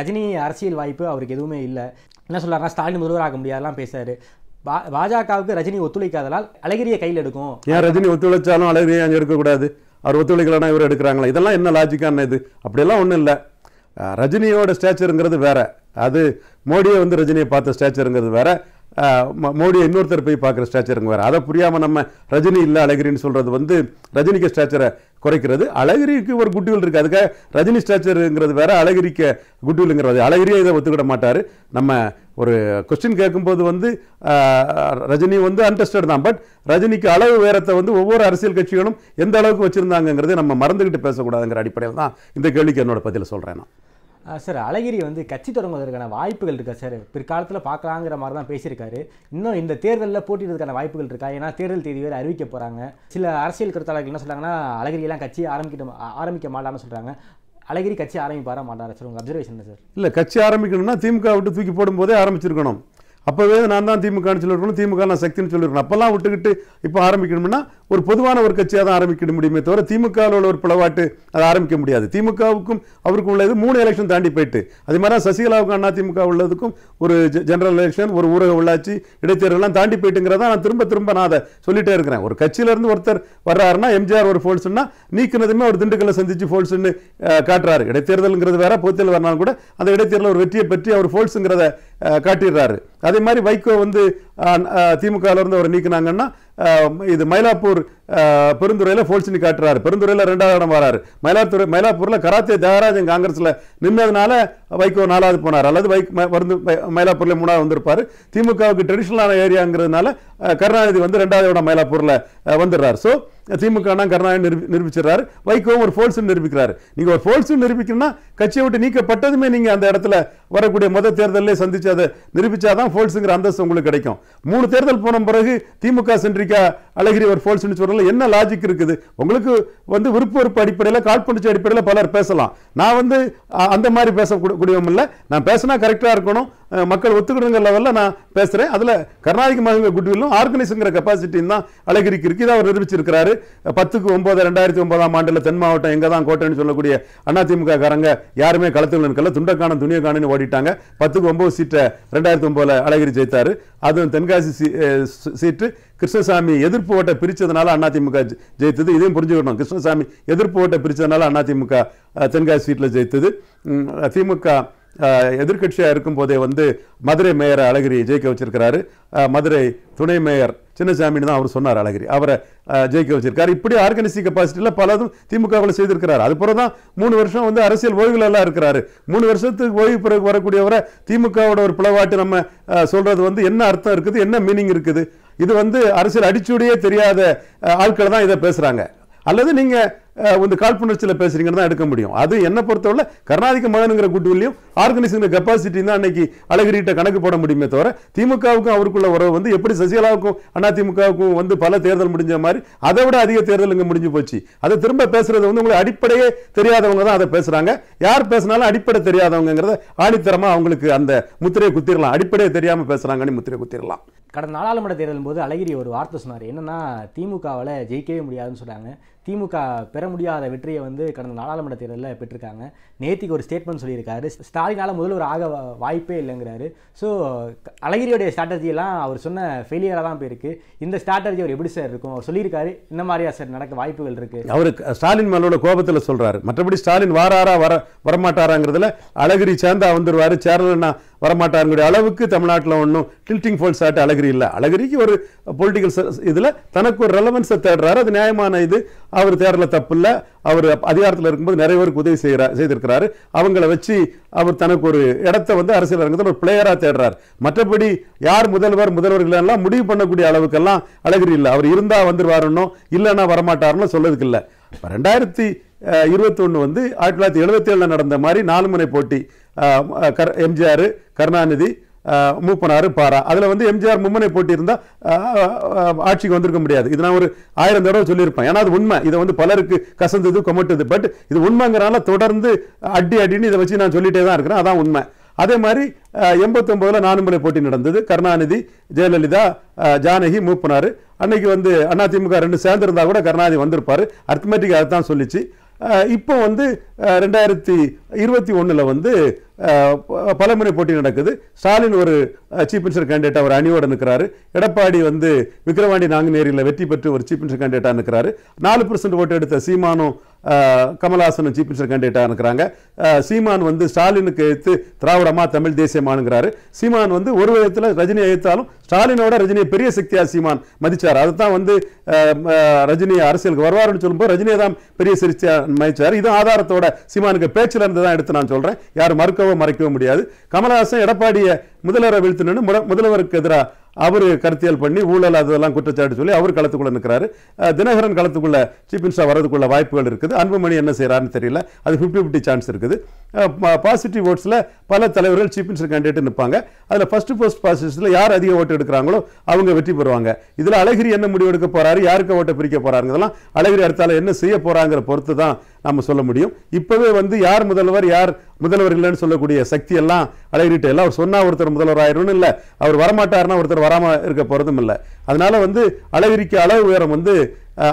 ரஜினி அரசியல் வாய்ப்பு அவருக்கு எதுவுமே இல்லை என்ன சொல்கிறாருன்னா ஸ்டாலின் முதல்வர் ஆக முடியாதெல்லாம் பா பாஜகவுக்கு ரஜினி ஒத்துழைக்காதனால் அழகிரியை கையில் எடுக்கும் ஏன் ரஜினி ஒத்துழைச்சாலும் அழகிரியை அங்கே எடுக்கக்கூடாது அவர் ஒத்துழைக்கலாம் இவர் எடுக்கிறாங்களா இதெல்லாம் என்ன லாஜிக்கான இது அப்படியெல்லாம் ஒன்றும் இல்லை ரஜினியோட ஸ்டேச்சருங்கிறது வேற அது மோடியை வந்து ரஜினியை பார்த்த ஸ்டேச்சருங்கிறது வேற மோடியை இன்னொருத்தர் போய் பார்க்குற ஸ்டாச்சருங்க வேறு அதை புரியாமல் நம்ம ரஜினி இல்லை அழகிரின்னு சொல்கிறது வந்து ரஜினிக்கு ஸ்டாச்சரை குறைக்கிறது அழகிரிக்கு ஒரு குட்டிகள் இருக்குது அதுக்காக ரஜினி ஸ்டாச்சருங்கிறது வேறு அழகிரிக்க குட்டிகளுங்கிறது அழகிரியே இதை ஒத்துக்கிட மாட்டார் நம்ம ஒரு கொஸ்டின் கேட்கும்போது வந்து ரஜினி வந்து அன்டெஸ்டட் தான் பட் ரஜினிக்கு அளவு வேரத்தை வந்து ஒவ்வொரு அரசியல் கட்சிகளும் எந்த அளவுக்கு வச்சுருந்தாங்கிறதே நம்ம மறந்துக்கிட்டு பேசக்கூடாதுங்கிற அடிப்படையில் தான் இந்த கேள்விக்கு என்னோட பதில் சொல்கிறேன் நான் சார் அழகிரி வந்து கட்சி தொடங்குவதற்கான வாய்ப்புகள் இருக்கா சார் பிற்காலத்தில் பார்க்கலாங்கிற மாதிரி தான் பேசியிருக்காரு இன்னும் இந்த தேர்தலில் போட்டிடுறதுக்கான வாய்ப்புகள் இருக்கா ஏன்னா தேர்தல் தேதி வேறு அறிவிக்க போகிறாங்க சில அரசியல் கருத்தாளர்கள் என்ன சொல்கிறாங்கன்னா அழகிரியெல்லாம் கட்சி ஆரம்பிக்கணும் ஆரம்பிக்க மாட்டான்னு சொல்கிறாங்க அழகிரி கட்சி ஆரம்பிப்பாரா மாட்டாரா சார் உங்கள் அப்சர்வேஷன் சார் இல்லை கட்சி ஆரம்பிக்கணும்னா திமுக விட்டு தூக்கி போடும்போதே ஆரம்பிச்சிருக்கணும் அப்போவே நான் தான் திமுகன்னு சொல்லியிருக்கணும் திமுக நான் சக்தின்னு சொல்லியிருக்கணும் அப்போல்லாம் விட்டுக்கிட்டு இப்போ ஆரம்பிக்கணும்னா ஒரு பொதுவான ஒரு கட்சியாக தான் ஆரம்பிக்க முடியுமே தவிர திமுகவில் உள்ள ஒரு பிளவாட்டு அதை ஆரம்பிக்க முடியாது திமுகவுக்கும் அவருக்கு உள்ளது மூணு எலெக்ஷன் தாண்டி போயிட்டு அதே மாதிரி சசிகலாவுக்கும் அண்ணா திமுக உள்ளதுக்கும் ஒரு ஜெனரல் எலெக்ஷன் ஒரு ஊரக உள்ளாட்சி இடைத்தேர்தலாம் தாண்டி போயிட்டுங்கிறத நான் திரும்ப திரும்ப நான் அதை சொல்லிட்டே இருக்கிறேன் ஒரு கட்சியிலேருந்து ஒருத்தர் வர்றாருன்னா எம்ஜிஆர் ஒரு ஃபோல்ஸ்னா நீக்கினதுமே ஒரு திண்டுக்கல்லை சந்திச்சு ஃபோல்ஸ்ன்னு காட்டுறாரு இடைத்தேர்தலுங்கிறது வேற பொத்தியில் வரனாலும் கூட அந்த இடைத்தேர்தல் ஒரு வெற்றியை பற்றி அவர் ஃபோல்ஸுங்கிறத காட்டிடுறாரு அதே மாதிரி வைகோ வந்து இருந்து அவரை நீக்கினாங்கன்னா இது மயிலாப்பூர் பெருந்துறையில் ஃபோல்சினி காட்டுறாரு பெருந்துறையில் ரெண்டாவது இடம் வராரு மயிலாத்துறை மயிலாப்பூரில் கராத்தே தியாகராஜன் காங்கிரஸில் நின்னதுனால வைகோ நாலாவது போனார் அல்லது வைக் வந்து மயிலாப்பூரில் மூணாவது வந்திருப்பார் திமுகவுக்கு ட்ரெடிஷ்னலான ஏரியாங்கிறதுனால கருணாநிதி வந்து ரெண்டாவது இடம் மயிலாப்பூரில் வந்துடுறார் ஸோ திமுகனா கருணாநிதி நிரூபி நிரூபிச்சிடுறாரு வைகோவும் ஒரு ஃபோல்ஸுன்னு நிரூபிக்கிறாரு நீங்கள் ஒரு ஃபோல்ஸுன்னு நிரூபிக்கணும்னா கட்சியை விட்டு நீக்கப்பட்டதுமே நீங்கள் அந்த இடத்துல வரக்கூடிய முதல் தேர்தலே சந்திச்சு அதை நிரூபித்தாதான் ஃபோல்ஸுங்கிற அந்தஸ்து உங்களுக்கு கிடைக்கும் மூணு தேர்தல் போன பிறகு திமுக சென்று அமெரிக்கா அழகிரி ஒரு ஃபோல்ஸ்னு சொல்கிறல என்ன லாஜிக் இருக்குது உங்களுக்கு வந்து விருப்ப விருப்ப அடிப்படையில் காழ்ப்புணர்ச்சி அடிப்படையில் பலர் பேசலாம் நான் வந்து அந்த மாதிரி பேசக்கூடிய இல்லை நான் பேசினா கரெக்டாக இருக்கணும் மக்கள் ஒத்துக்கிடுங்கிற லெவலில் நான் பேசுகிறேன் அதில் கர்நாடக மாநில குட்வில்லும் ஆர்கனைஸுங்கிற கெப்பாசிட்டியும் தான் அழகிரிக்கு இருக்குது அவர் நிரூபிச்சிருக்கிறாரு பத்துக்கு ஒம்பது ரெண்டாயிரத்தி ஒன்பதாம் ஆண்டில் தென் மாவட்டம் எங்கே தான் கோட்டைன்னு சொல்லக்கூடிய அதிமுக காரங்க யாருமே களத்தில் நிற்கல துண்டக்கான துணியக்கானு ஓடிட்டாங்க பத்துக்கு ஒம்பது சீட்டை ரெண்டாயிரத்தி ஒம்பதில் அழகிரி ஜெயித்தார் அதுவும் தென்காசி சீட்டு கிருஷ்ணசாமி எதிர்ப்பு ஓட்டை பிரித்ததுனால அதிமுக ஜெயித்தது இதையும் புரிஞ்சுக்கணும் கிருஷ்ணசாமி எதிர்ப்பு ஓட்டை பிரித்ததுனால அதிமுக தென்காசி சீட்டில் ஜெயித்தது திமுக எதிர்கட்சியாக இருக்கும் போதே வந்து மதுரை மேயர் அழகிரி ஜெயிக்க வச்சிருக்கிறாரு மதுரை துணை மேயர் சின்னசாமின்னு தான் அவர் சொன்னார் அழகிரி அவரை ஜெயிக்க வச்சிருக்காரு இப்படி ஆர்கனைசிங் கெப்பாசிட்டியில் பலதும் திமுகவில் செய்திருக்கிறார் அதுபோல் தான் மூணு வருஷம் வந்து அரசியல் ஓய்வுகளெல்லாம் இருக்கிறாரு மூணு வருஷத்துக்கு ஓய்வு பிறகு வரக்கூடியவரை திமுகவோட ஒரு பிளவாட்டு நம்ம சொல்கிறது வந்து என்ன அர்த்தம் இருக்குது என்ன மீனிங் இருக்குது இது வந்து அரசியல் அடிச்சுடையே தெரியாத ஆட்களை தான் இதை பேசுகிறாங்க அல்லது நீங்கள் வந்து காழ்ப்புணர்ச்சியில் பேசுகிறீங்கன்னு தான் எடுக்க முடியும் அது என்ன பொறுத்தவரை கருணாதிக்க மகனுங்கிற குட்வில்லையும் ஆர்கனைசிங்கிற கெப்பாசிட்டி தான் அன்னைக்கு அழகிரிட்ட கணக்கு போட முடியுமே தவிர திமுகவுக்கும் அவருக்குள்ள உறவு வந்து எப்படி சசிகலாவுக்கும் அண்ணா திமுகவுக்கும் வந்து பல தேர்தல் முடிஞ்ச மாதிரி அதை விட அதிக தேர்தல் இங்கே முடிஞ்சு போச்சு அதை திரும்ப பேசுறது வந்து உங்களுக்கு அடிப்படையே தெரியாதவங்க தான் அதை பேசுகிறாங்க யார் பேசினாலும் அடிப்படை தெரியாதவங்கிறத ஆணித்தரமாக அவங்களுக்கு அந்த முத்திரையை குத்திரலாம் அடிப்படையை தெரியாமல் பேசுகிறாங்கன்னு முத்திரையை குத்திரலாம் கடந்த நாடாளுமன்ற தேர்தலும் போது அழகிரி ஒரு வார்த்தை சொன்னார் என்னன்னா திமுகவில் ஜெயிக்கவே முடியாதுன்னு சொன்னாங்க திமுக பெற முடியாத வெற்றியை வந்து கடந்த நாடாளுமன்ற தேர்தலில் பெற்றிருக்காங்க நேத்திக்கு ஒரு ஸ்டேட்மெண்ட் சொல்லியிருக்காரு ஸ்டாலினால் முதல்வர் ஆக வாய்ப்பே இல்லைங்கிறாரு ஸோ அழகிரியோடைய ஸ்ட்ராட்டஜியெல்லாம் அவர் சொன்ன ஃபெயிலியராக தான் போயிருக்கு இந்த ஸ்ட்ராட்டஜி அவர் எப்படி சார் இருக்கும் அவர் சொல்லியிருக்காரு இந்த மாதிரியா சார் நடக்க வாய்ப்புகள் இருக்குது அவர் ஸ்டாலின் மேலோட கோபத்தில் சொல்கிறாரு மற்றபடி ஸ்டாலின் வாராரா வர வரமாட்டாராங்கிறதுல அழகிரி சேர்ந்தா வந்துடுவார் சேரலன்னா வரமாட்டாருங்கிற அளவுக்கு தமிழ்நாட்டில் ஒன்றும் டில்டிங் ஃபோல்ஸ் ஆட்டு அழகிரி இல்லை அழகிரிக்கு ஒரு பொலிட்டிக்கல் இதில் தனக்கு ஒரு ரெலவன்ஸை தேடுறாரு அது நியாயமான இது அவர் தேடல தப்பு இல்லை அவர் அதிகாரத்தில் இருக்கும்போது நிறைய பேருக்கு உதவி செய்கிறார் செய்திருக்கிறாரு அவங்கள வச்சு அவர் தனக்கு ஒரு இடத்த வந்து அரசியல் அரங்கத்தில் ஒரு பிளேயராக தேடுறார் மற்றபடி யார் முதல்வர் முதல்வர்களெல்லாம் முடிவு பண்ணக்கூடிய அளவுக்கெல்லாம் அழகிரி இல்லை அவர் இருந்தால் வந்துருவாருன்னோ இல்லைன்னா வரமாட்டாருன்னு சொல்லதுக்கு இல்லை இப்போ ரெண்டாயிரத்தி இருபத்தொன்று வந்து ஆயிரத்தி தொள்ளாயிரத்தி எழுபத்தி ஏழில் நடந்த மாதிரி நாலு முனை போட்டி கர் எம்ஜிஆர் கருணாநிதி மூப்பனாறு பாரா அதில் வந்து எம்ஜிஆர் மும்மனை இருந்தால் ஆட்சிக்கு வந்திருக்க முடியாது இது நான் ஒரு ஆயிரம் தடவை சொல்லியிருப்பேன் ஏன்னா அது உண்மை இதை வந்து பலருக்கு கசந்தது கொமட்டுது பட் இது உண்மைங்கிறனால தொடர்ந்து அடி அடின்னு இதை வச்சு நான் சொல்லிட்டே தான் இருக்கிறேன் அதான் உண்மை அதே மாதிரி எண்பத்தொம்போதில் நான்முறை போட்டி நடந்தது கருணாநிதி ஜெயலலிதா ஜானகி மூப்பனார் அன்னைக்கு வந்து அதிமுக ரெண்டு சேர்ந்துருந்தா கூட கருணாநிதி வந்திருப்பார் அர்த்தமேட்டிக்காக அதுதான் தான் சொல்லிச்சு இப்போ வந்து ரெண்டாயிரத்தி இருபத்தி ஒன்றில் வந்து பலமுறை போட்டி நடக்குது ஸ்டாலின் ஒரு சீஃப் மினிஸ்டர் கேண்டிடேட்டாக ஒரு அணியோடு நிற்கிறாரு எடப்பாடி வந்து விக்ரவாண்டி நாங்குநேரியில் வெற்றி பெற்று ஒரு சீஃப் மினிஸ்டர் கேண்டிடேட்டாக நிற்கிறாரு நாலு பர்சன்ட் ஓட்டு எடுத்த சீமானும் கமல்ஹாசன் சீஃப் மினிஸ்டர் கேண்டிடேட்டாக இருக்கிறாங்க சீமான் வந்து ஸ்டாலினுக்கு எழுத்து திராவிடமா தமிழ் தேசியமானுங்கிறாரு சீமான் வந்து ஒரு விதத்தில் ரஜினியை எழுத்தாலும் ஸ்டாலினோட ரஜினியை பெரிய சக்தியாக சீமான் மதித்தார் அதுதான் வந்து ரஜினி அரசியலுக்கு வருவார்னு சொல்லும்போது ரஜினியை தான் பெரிய சிரிச்சியாக மதித்தார் இது ஆதாரத்தோட சீமானுக்கு பேச்சில் இருந்து தான் எடுத்து நான் சொல்கிறேன் யாரும் மறுக்கவோ மறைக்கவோ முடியாது கமல்ஹாசன் எடப்பாடியை முதல்வரை வீழ்த்தினு முதல்வருக்கு எதிராக அவர் கருத்தியல் பண்ணி ஊழல் அதெல்லாம் குற்றச்சாட்டு சொல்லி அவர் களத்துக்குள்ளே நிற்கிறாரு தினகரன் களத்துக்குள்ளே சீஃப் மினிஸ்டர் வரதுக்குள்ள வாய்ப்புகள் இருக்குது அன்புமணி என்ன செய்கிறாருன்னு தெரியல அது ஃபிஃப்டி ஃபிஃப்டி சான்ஸ் இருக்குது பாசிட்டிவ் ஓட்ஸில் பல தலைவர்கள் சீஃப் மினிஸ்டர் கேண்டிடேட் நிற்பாங்க அதில் ஃபஸ்ட்டு ஃபஸ்ட் பாசிட்டிவ்ஸில் யார் அதிக ஓட்டு எடுக்கிறாங்களோ அவங்க வெற்றி பெறுவாங்க இதில் அழகிரி என்ன முடிவு எடுக்க போகிறாரு யாருக்கு ஓட்டை பிரிக்க போகிறாருங்கிறதெல்லாம் அழகிரி அடுத்தால என்ன செய்ய போகிறாங்கிற பொறுத்து தான் நம்ம சொல்ல முடியும் இப்போவே வந்து யார் முதல்வர் யார் முதல்வர் இல்லைன்னு சொல்லக்கூடிய சக்தி எல்லாம் அடையிட்டு எல்லாம் அவர் சொன்னால் ஒருத்தர் முதல்வர் ஆயிரும்னு இல்லை அவர் வரமாட்டாருன்னா ஒருத்தர் வராமல் இருக்க போகிறதும் இல்லை அதனால் வந்து அழகிரிக்கு அளவு உயரம் வந்து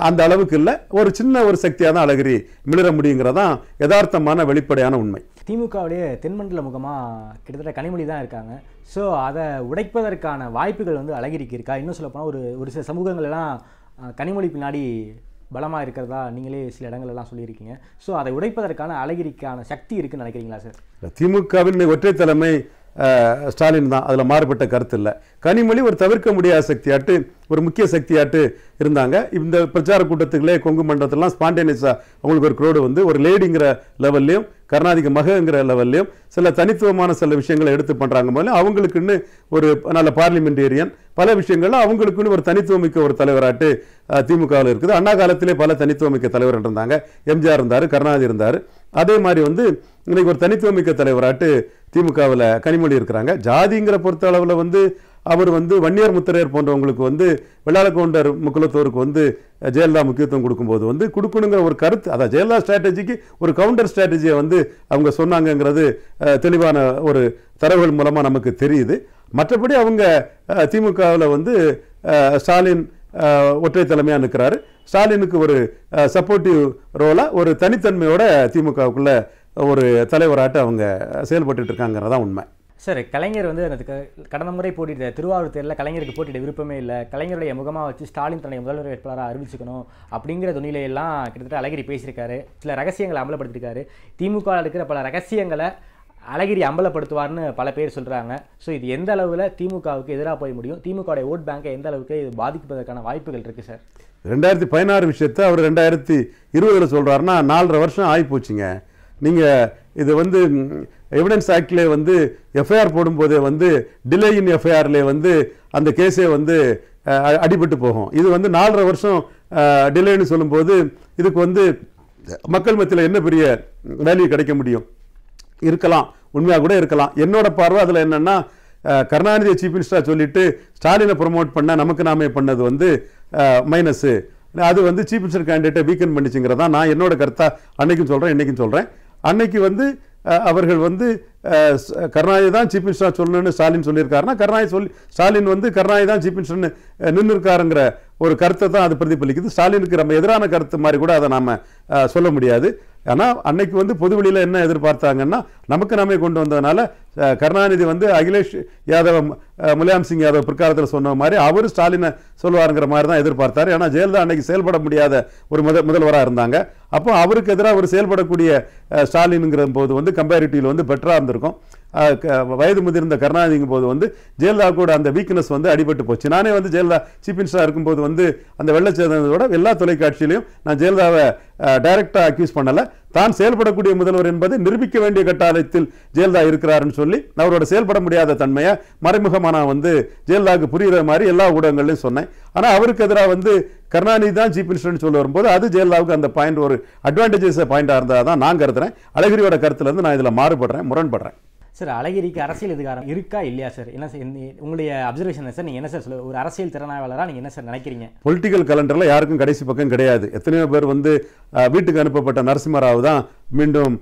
அந்த அளவுக்கு இல்லை ஒரு சின்ன ஒரு சக்தியாக தான் அழகிரி மிளிர முடியுங்கிறதான் யதார்த்தமான வெளிப்படையான உண்மை திமுகவுடைய தென்மண்டல முகமாக கிட்டத்தட்ட கனிமொழி தான் இருக்காங்க ஸோ அதை உடைப்பதற்கான வாய்ப்புகள் வந்து அழகிரிக்கு இருக்கா இன்னும் சொல்லப்போனால் ஒரு ஒரு சில சமூகங்கள்லாம் கனிமொழி பின்னாடி பலமாக இருக்கிறதா நீங்களே சில இடங்கள்லாம் சொல்லியிருக்கீங்க ஸோ அதை உடைப்பதற்கான அழகிரிக்கான சக்தி இருக்குன்னு நினைக்கிறீங்களா சார் திமுகவின் ஒற்றை தலைமை ஸ்டாலின் தான் அதில் மாறுபட்ட கருத்து இல்லை கனிமொழி ஒரு தவிர்க்க முடியாத சக்தியாட்டு ஒரு முக்கிய சக்தியாட்டு இருந்தாங்க இந்த பிரச்சார கூட்டத்துக்குள்ளே கொங்கு மண்டலத்திலாம் ஸ்பான்டேனியஸாக அவங்களுக்கு ஒரு குரோடு வந்து ஒரு லேடிங்கிற லெவல்லையும் கருணாநிதிக்கு மகங்கிற லெவல்லையும் சில தனித்துவமான சில விஷயங்களை எடுத்து பண்ணுறாங்க முதல்ல அவங்களுக்குன்னு ஒரு நல்ல பார்லிமெண்டேரியன் பல விஷயங்கள்ல அவங்களுக்குன்னு ஒரு தனித்துவமிக்க ஒரு தலைவராட்டு திமுகவில் இருக்குது அண்ணா காலத்திலே பல தனித்துவமிக்க தலைவர் இருந்தாங்க எம்ஜிஆர் இருந்தார் கருணாநிதி இருந்தார் அதே மாதிரி வந்து இன்னைக்கு ஒரு தனித்துவமிக்க தலைவராட்டு திமுகவில் கனிமொழி இருக்கிறாங்க ஜாதிங்கிற பொறுத்த அளவில் வந்து அவர் வந்து வன்னியர் முத்திரையர் போன்றவங்களுக்கு வந்து வெள்ளாளக்கவுண்டர் முக்குலத்தோருக்கு வந்து ஜெயலலிதா முக்கியத்துவம் கொடுக்கும்போது வந்து கொடுக்கணுங்கிற ஒரு கருத்து அதான் ஜெயலலிதா ஸ்ட்ராட்டஜிக்கு ஒரு கவுண்டர் ஸ்ட்ராட்டஜியை வந்து அவங்க சொன்னாங்கங்கிறது தெளிவான ஒரு தரவுகள் மூலமாக நமக்கு தெரியுது மற்றபடி அவங்க திமுகவில் வந்து ஸ்டாலின் ஒற்றை தலைமையாக நிற்கிறாரு ஸ்டாலினுக்கு ஒரு சப்போர்ட்டிவ் ரோலாக ஒரு தனித்தன்மையோட திமுகவுக்குள்ள ஒரு தலைவராட்டு அவங்க செயல்பட்டு இருக்காங்கிறதான் உண்மை சார் கலைஞர் வந்து அந்த கடந்த முறை போட்டிட்டு திருவாரூர் தேர்தலில் கலைஞருக்கு போட்டியிட விருப்பமே இல்லை கலைஞருடைய முகமாக வச்சு ஸ்டாலின் தன்னுடைய முதல்வர் வேட்பாளராக அறிவிச்சுக்கணும் அப்படிங்கிற துணியிலையெல்லாம் கிட்டத்தட்ட அழகிரி பேசியிருக்காரு சில ரகசியங்களை அமலப்படுத்தியிருக்காரு திமுக இருக்கிற பல ரகசியங்களை அழகிரி அம்பலப்படுத்துவார்னு பல பேர் சொல்கிறாங்க ஸோ இது எந்த அளவில் திமுகவுக்கு எதிராக போய் முடியும் திமுகவுடைய ஓட் பேங்கை எந்த அளவுக்கு இது பாதிப்பதற்கான வாய்ப்புகள் இருக்குது சார் ரெண்டாயிரத்தி பதினாறு விஷயத்தை அவர் ரெண்டாயிரத்தி இருபதில் சொல்கிறாருன்னா நாலரை வருஷம் ஆகி போச்சுங்க நீங்கள் இது வந்து எவிடன்ஸ் ஆக்டில் வந்து எஃப்ஐஆர் போடும்போதே வந்து டிலே இன் எஃப்ஐஆர்லேயே வந்து அந்த கேஸே வந்து அடிபட்டு போகும் இது வந்து நாலரை வருஷம் டிலேன்னு சொல்லும்போது இதுக்கு வந்து மக்கள் மத்தியில் என்ன பெரிய வேல்யூ கிடைக்க முடியும் இருக்கலாம் உண்மையாக கூட இருக்கலாம் என்னோட பார்வை அதில் என்னென்னா கருணாநிதியை சீஃப் மினிஸ்டராக சொல்லிட்டு ஸ்டாலினை ப்ரொமோட் பண்ண நமக்கு நாமே பண்ணது வந்து மைனஸு அது வந்து சீஃப் மினிஸ்டர் கேண்டிடேட்டை வீக்கன் பண்ணிச்சுங்கிறதா நான் என்னோட கருத்தாக அன்னைக்கும் சொல்கிறேன் இன்றைக்கும் சொல்கிறேன் அன்னைக்கு வந்து அவர்கள் வந்து கருணாநிதி தான் சீஃப் மினிஸ்டராக சொல்லணும்னு ஸ்டாலின் சொல்லியிருக்காருன்னா கருணாநிதி சொல்லி ஸ்டாலின் வந்து கருணாநிதி தான் சீஃப் மினிஸ்டர்னு நின்று இருக்காருங்கிற ஒரு கருத்தை தான் அது பிரதிபலிக்குது ஸ்டாலினுக்கு நம்ம எதிரான கருத்து மாதிரி கூட அதை நாம் சொல்ல முடியாது ஏன்னா அன்னைக்கு வந்து பொதுவெளியில் என்ன எதிர்பார்த்தாங்கன்னா நமக்கு நாமே கொண்டு வந்ததுனால கருணாநிதி வந்து அகிலேஷ் யாதவ் முலாயம் சிங் யாதவ் பிற்காலத்தில் சொன்ன மாதிரி அவர் ஸ்டாலினை சொல்லுவாருங்கிற மாதிரி தான் எதிர்பார்த்தார் ஏன்னா ஜெயலலிதா அன்னைக்கு செயல்பட முடியாத ஒரு முத முதல்வராக இருந்தாங்க அப்போ அவருக்கு எதிராக அவர் செயல்படக்கூடிய ஸ்டாலினுங்கிற போது வந்து கம்பேரிட்டிவில் வந்து பெட்டராக இருந்திருக்கும் வயது முதிர்ந்த கருணாநிதிங்கும் போது வந்து ஜெயலலிதா கூட அந்த வீக்னஸ் வந்து அடிபட்டு போச்சு நானே வந்து ஜெயலலிதா சீஃப் மினிஸ்டராக இருக்கும்போது வந்து அந்த வெள்ளச்சேதனத்தோட எல்லா தொலைக்காட்சியிலையும் நான் ஜெயலலிதாவை டைரக்டாக அக்யூஸ் பண்ணலை தான் செயல்படக்கூடிய முதல்வர் என்பது நிரூபிக்க வேண்டிய கட்டாயத்தில் ஜெயலலிதா இருக்கிறாருன்னு சொல்லி அவரோட செயல்பட முடியாத தன்மையை மறைமுகமாக நான் வந்து ஜெயலலிதாவுக்கு புரிகிற மாதிரி எல்லா ஊடகங்கள்லையும் சொன்னேன் ஆனால் அவருக்கு எதிராக வந்து கருணாநிதி தான் சீஃப் மினிஸ்டர்னு சொல்லி வரும்போது அது ஜெயலலிதாவுக்கு அந்த பாயிண்ட் ஒரு அட்வான்டேஜஸ் பாயிண்டாக இருந்தால் தான் நான் கருத்துறேன் அழகிரியோட கருத்துலேருந்து நான் இதில் மாறுபடுறேன் முரண்படுறேன் சார் அழகிரிக்கு அரசியல் அதிகாரம் இருக்கா இல்லையா சார் என்ன சார் உங்களுடைய அப்சர்வேஷன் சார் நீங்கள் என்ன சார் சொல்ல ஒரு அரசியல் திறனாய்வாளராக நீங்கள் என்ன சார் நினைக்கிறீங்க பொலிட்டிக்கல் கலண்டரில் யாருக்கும் கடைசி பக்கம் கிடையாது எத்தனையோ பேர் வந்து வீட்டுக்கு அனுப்பப்பட்ட நரசிம்மராவ் தான் மீண்டும்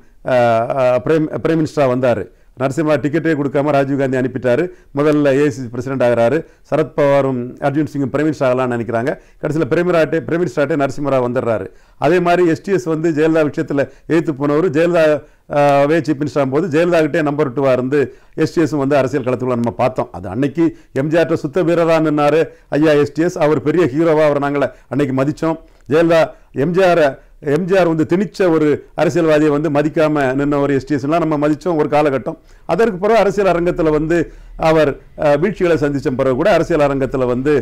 பிரைம் பிரைம் மினிஸ்டராக வந்தார் நரசிம்மா டிக்கெட்டே கொடுக்காம ராஜீவ்காந்தி அனுப்பிட்டார் முதல்ல ஏசி பிரசிடென்ட் ஆகிறாரு சரத்பவாரும் அர்ஜுன் சிங்கும் பிரைம் மினிஸ்டர் ஆகலாம்னு நினைக்கிறாங்க கடைசியில் பிரமிராட்டே பிரைம் மினிஸ்டராட்டே நரசிம்மராவ் வந்துடுறாரு அதே மாதிரி எஸ்டிஎஸ் வந்து ஜெயலலிதா விஷயத்தில் எழுத்து போனவர் ஜெயலலிதாவே சீஃப் மினிஸ்டர் போது கிட்டே நம்பர் டூவாக இருந்து எஸ்டிஎஸும் வந்து அரசியல் களத்துக்குள்ள நம்ம பார்த்தோம் அது அன்னைக்கு எம்ஜிஆர்ட்ட சுத்த வீரராக நின்னார் ஐயா எஸ்டிஎஸ் அவர் பெரிய ஹீரோவாக அவர் நாங்கள் அன்னைக்கு மதித்தோம் ஜெயலலிதா எம்ஜிஆரை எம்ஜிஆர் வந்து திணிச்ச ஒரு அரசியல்வாதியை வந்து மதிக்காமல் நின்ன ஒரு எஸ்டிஎஸ்லாம் நம்ம மதித்தோம் ஒரு காலகட்டம் அதற்கு பிறகு அரசியல் அரங்கத்தில் வந்து அவர் வீழ்ச்சிகளை சந்தித்த பிறகு கூட அரசியல் அரங்கத்தில் வந்து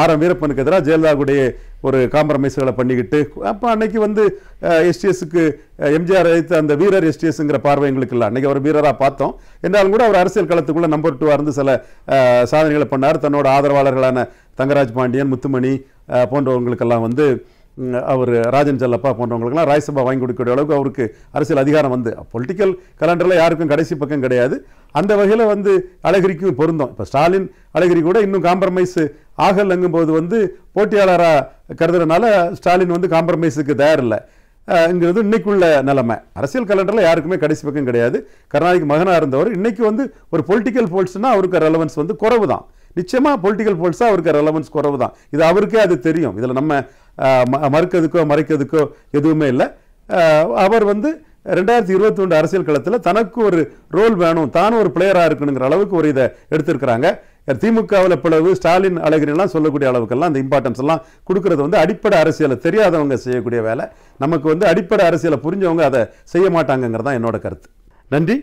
ஆர் எம் வீரப்பனுக்கு எதிராக ஜெயலலிதாவுடைய ஒரு காம்ப்ரமைஸ்களை பண்ணிக்கிட்டு அப்போ அன்னைக்கு வந்து எஸ்டிஎஸ்க்கு எம்ஜிஆர் அழைத்து அந்த வீரர் எஸ்டிஎஸ்ங்கிற பார்வை எங்களுக்கு இல்லை அன்றைக்கி அவர் வீரராக பார்த்தோம் என்றாலும் கூட அவர் அரசியல் களத்துக்குள்ளே நம்பர் டூவாக இருந்து சில சாதனைகளை பண்ணார் தன்னோட ஆதரவாளர்களான தங்கராஜ் பாண்டியன் முத்துமணி போன்றவங்களுக்கெல்லாம் வந்து அவர் ராஜன் செல்லப்பா போன்றவங்களுக்குலாம் ராஜ்யசபா வாங்கி கொடுக்கக்கூடிய அளவுக்கு அவருக்கு அரசியல் அதிகாரம் வந்து பொலிட்டிக்கல் கலண்டரில் யாருக்கும் கடைசி பக்கம் கிடையாது அந்த வகையில் வந்து அழகிரிக்கும் பொருந்தோம் இப்போ ஸ்டாலின் அழகிரி கூட இன்னும் காம்ப்ரமைஸ் ஆகலங்கும்போது வந்து போட்டியாளராக கருதுறதுனால ஸ்டாலின் வந்து காம்ப்ரமைஸுக்கு தயாரில்லை ங்கிறது இன்னைக்குள்ள நிலைமை அரசியல் கலண்டரில் யாருக்குமே கடைசி பக்கம் கிடையாது கருணாநிதிக்கு மகனாக இருந்தவர் இன்னைக்கு வந்து ஒரு பொலிட்டிக்கல் போல்ஸ்னால் அவருக்கு ரெலவன்ஸ் வந்து குறவு தான் நிச்சயமாக பொலிட்டிக்கல் போல்ஸாக அவருக்கு ரெலவன்ஸ் குறவு தான் இது அவருக்கே அது தெரியும் இதில் நம்ம மறுக்கிறதுக்கோ மறைக்கிறதுக்கோ எதுவுமே இல்லை அவர் வந்து ரெண்டாயிரத்தி இருபத்தி ஒன்று அரசியல் களத்தில் தனக்கு ஒரு ரோல் வேணும் தானும் ஒரு பிளேயராக இருக்கணுங்கிற அளவுக்கு ஒரு இதை எடுத்திருக்கிறாங்க திமுகவில் பிளவு ஸ்டாலின் அழகிரிலாம் சொல்லக்கூடிய அளவுக்கெல்லாம் அந்த இம்பார்ட்டன்ஸ் எல்லாம் கொடுக்கறது வந்து அடிப்படை அரசியலை தெரியாதவங்க செய்யக்கூடிய வேலை நமக்கு வந்து அடிப்படை அரசியலை புரிஞ்சவங்க அதை செய்ய மாட்டாங்கங்கிறதான் என்னோட கருத்து நன்றி